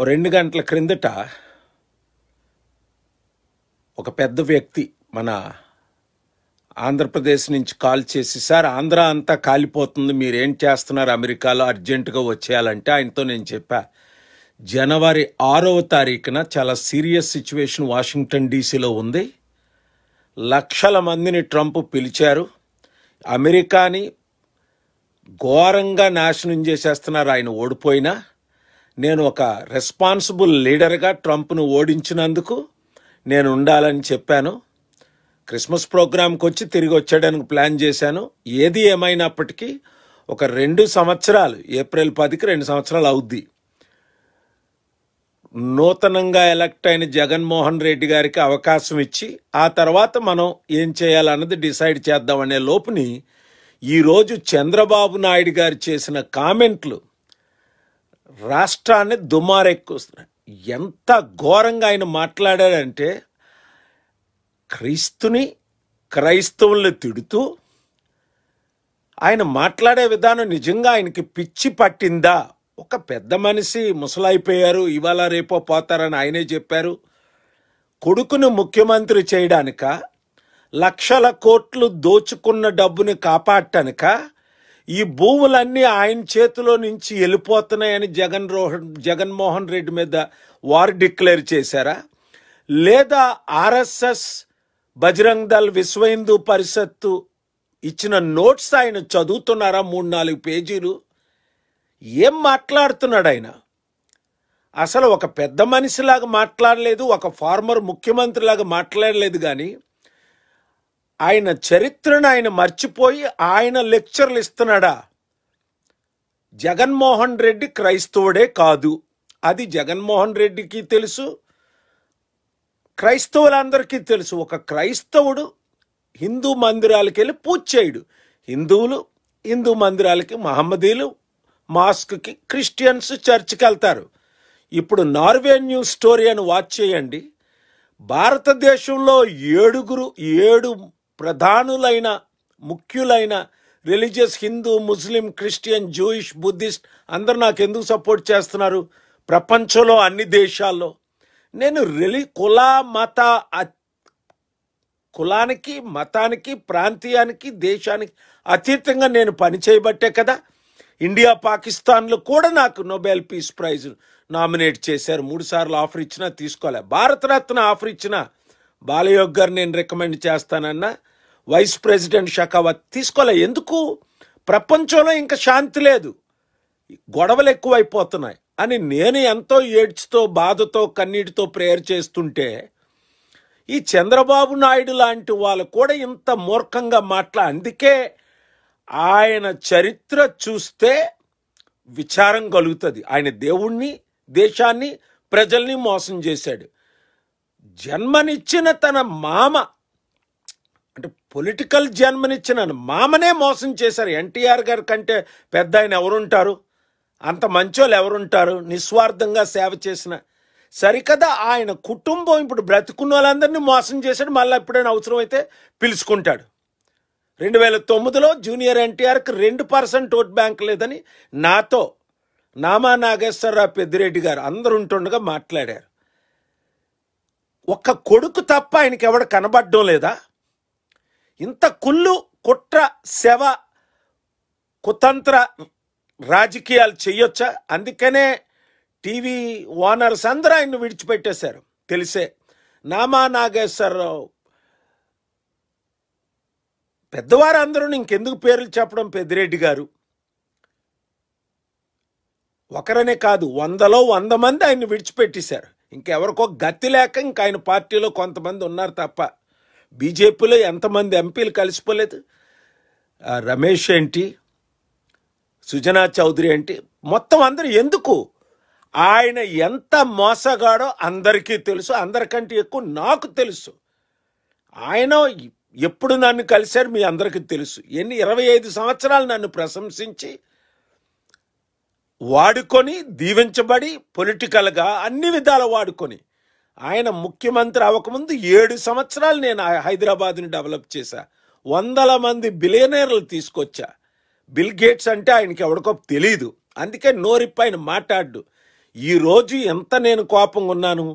ఓ రెండు గంటల క్రిందట ఒక పెద్ద వ్యక్తి మన ఆంధ్రప్రదేశ్ నుంచి కాల్ చేసి సార్ ఆంధ్ర అంతా కాలిపోతుంది మీరేం చేస్తున్నారు అమెరికాలో అర్జెంటుగా వచ్చేయాలంటే ఆయనతో నేను చెప్పా జనవరి ఆరవ తారీఖున చాలా సీరియస్ సిచ్యువేషన్ వాషింగ్టన్ డీసీలో ఉంది లక్షల మందిని ట్రంప్ పిలిచారు అమెరికాని ఘోరంగా నాశనం చేసేస్తున్నారు ఆయన ఓడిపోయినా నేను ఒక రెస్పాన్సిబుల్ లీడర్గా ట్రంప్ను ఓడించినందుకు నేను ఉండాలని చెప్పాను క్రిస్మస్ ప్రోగ్రాంకి వచ్చి తిరిగి వచ్చేయడానికి ప్లాన్ చేశాను ఏది ఏమైనప్పటికీ ఒక రెండు సంవత్సరాలు ఏప్రిల్ పదికి రెండు సంవత్సరాలు అవుద్ది నూతనంగా ఎలక్ట్ అయిన జగన్మోహన్ రెడ్డి గారికి అవకాశం ఇచ్చి ఆ తర్వాత మనం ఏం చేయాలన్నది డిసైడ్ చేద్దామనే లోపుని ఈరోజు చంద్రబాబు నాయుడు గారు చేసిన కామెంట్లు రాష్ట్రాన్ని దుమారెక్కుస్తున్నాడు ఎంత ఘోరంగా ఆయన మాట్లాడాడంటే క్రీస్తుని క్రైస్తవుల్ని తిడుతూ ఆయన మాట్లాడే విధానం నిజంగా ఆయనకి పిచ్చి పట్టిందా ఒక పెద్ద మనిషి ముసలైపోయారు ఇవాళ రేపో పోతారని ఆయనే చెప్పారు కొడుకును ముఖ్యమంత్రి చేయడానిక లక్షల కోట్లు దోచుకున్న డబ్బుని కాపాడటానిక ఈ భూములన్నీ ఆయన చేతిలో నుంచి వెళ్ళిపోతున్నాయని జగన్ రోహన్ జగన్మోహన్ రెడ్డి మీద వార్ డిక్లేర్ చేశారా లేదా ఆర్ఎస్ఎస్ బజరంగ్ దళ్ విశ్వ హిందూ పరిషత్తు ఇచ్చిన నోట్స్ ఆయన చదువుతున్నారా మూడు నాలుగు పేజీలు ఏం మాట్లాడుతున్నాడు ఆయన అసలు ఒక పెద్ద మనిషిలాగా మాట్లాడలేదు ఒక ఫార్మర్ ముఖ్యమంత్రిలాగా మాట్లాడలేదు కానీ ఆయన చరిత్రను ఆయన మర్చిపోయి ఆయన లెక్చర్లు ఇస్తున్నాడా జగన్మోహన్ రెడ్డి క్రైస్తవుడే కాదు అది జగన్మోహన్ రెడ్డికి తెలుసు క్రైస్తవులందరికీ తెలుసు ఒక క్రైస్తవుడు హిందూ మందిరాలకు వెళ్ళి పూజ చేయడు హిందువులు హిందూ మందిరాలకి మహమ్మదీలు మాస్క్కి క్రిస్టియన్స్ చర్చ్కి వెళ్తారు ఇప్పుడు నార్వే న్యూస్ స్టోరీ అని వాచ్ చేయండి భారతదేశంలో ఏడుగురు ఏడు ప్రధానులైన ముఖ్యులైన religious Hindu Muslim Christian Jewish Buddhist అందరు నాకు ఎందుకు సపోర్ట్ చేస్తున్నారు ప్రపంచంలో అన్ని దేశాల్లో నేను రిలి కుల మత కులానికి మతానికి ప్రాంతీయానికి దేశానికి అతీతంగా నేను పని చేయబట్టే కదా ఇండియా పాకిస్తాన్లో కూడా నాకు నోబెల్ పీస్ ప్రైజ్ నామినేట్ చేశారు మూడుసార్లు ఆఫర్ ఇచ్చినా తీసుకోలే భారతరత్న ఆఫర్ ఇచ్చిన బాలయోగ్ గారు నేను రికమెండ్ చేస్తానన్నా వైస్ ప్రెసిడెంట్ షకావత్ తీసుకోలే ఎందుకు ప్రపంచంలో ఇంకా శాంతి లేదు గొడవలు ఎక్కువైపోతున్నాయి అని నేను ఎంతో ఏడ్చుతో బాధతో కన్నీటితో ప్రేయర్ చేస్తుంటే ఈ చంద్రబాబు నాయుడు లాంటి వాళ్ళు కూడా ఇంత మూర్ఖంగా మాట్లా అందుకే ఆయన చరిత్ర చూస్తే విచారం కలుగుతుంది ఆయన దేవుణ్ణి దేశాన్ని ప్రజల్ని మోసం చేశాడు జన్మనిచ్చిన తన మామ అంటే పొలిటికల్ జన్మనిచ్చిన మామనే మోసం చేశారు ఎన్టీఆర్ గారి కంటే పెద్ద ఆయన ఎవరుంటారు అంత మంచోళ్ళు ఎవరుంటారు నిస్వార్థంగా సేవ చేసిన సరికదా ఆయన కుటుంబం ఇప్పుడు బ్రతుకున్న వాళ్ళందరినీ మోసం చేశాడు మళ్ళీ ఎప్పుడైనా అవసరమైతే పిలుచుకుంటాడు రెండు వేల తొమ్మిదిలో జూనియర్ ఎన్టీఆర్కి రెండు పర్సెంట్ ఓట్ బ్యాంక్ లేదని నాతో నామా నాగేశ్వరరావు పెద్దిరెడ్డి గారు అందరు ఉంటుండగా మాట్లాడారు ఒక్క కొడుకు తప్ప ఆయనకి ఎవడ కనబడడం లేదా ఇంత కుళ్ళు కుట్ర శవ కుతంత్ర రాజకీయాలు చేయొచ్చా అందుకనే టీవీ ఓనర్స్ అందరూ ఆయన విడిచిపెట్టేశారు తెలిసే నామా నాగేశ్వరరావు పెద్దవారు అందరూ ఇంకెందుకు పేర్లు చెప్పడం పెద్దిరెడ్డి గారు ఒకరనే కాదు వందలో వంద మంది ఆయన్ని విడిచిపెట్టేశారు ఇంకెవరికో గతి లేక ఇంక ఆయన పార్టీలో కొంతమంది ఉన్నారు తప్ప బీజేపీలో ఎంతమంది ఎంపీలు కలిసిపోలేదు రమేష్ ఏంటి సుజనా చౌదరి ఏంటి మొత్తం అందరూ ఎందుకు ఆయన ఎంత మోసగాడో అందరికీ తెలుసు అందరికంటే ఎక్కువ నాకు తెలుసు ఆయన ఎప్పుడు నన్ను కలిశారు మీ అందరికీ తెలుసు ఎన్ని ఇరవై ఐదు సంవత్సరాలు నన్ను ప్రశంసించి వాడుకొని దీవించబడి పొలిటికల్గా అన్ని విధాలు వాడుకొని ఆయన ముఖ్యమంత్రి అవ్వకముందు ఏడు సంవత్సరాలు నేను హైదరాబాద్ని డెవలప్ చేశా వందల మంది బిలియనీర్లు తీసుకొచ్చా బిల్ గేట్స్ అంటే ఆయనకి ఎవరికో తెలీదు అందుకే నోరిప్పు ఆయన మాట్లాడు ఈరోజు ఎంత నేను కోపంగా ఉన్నాను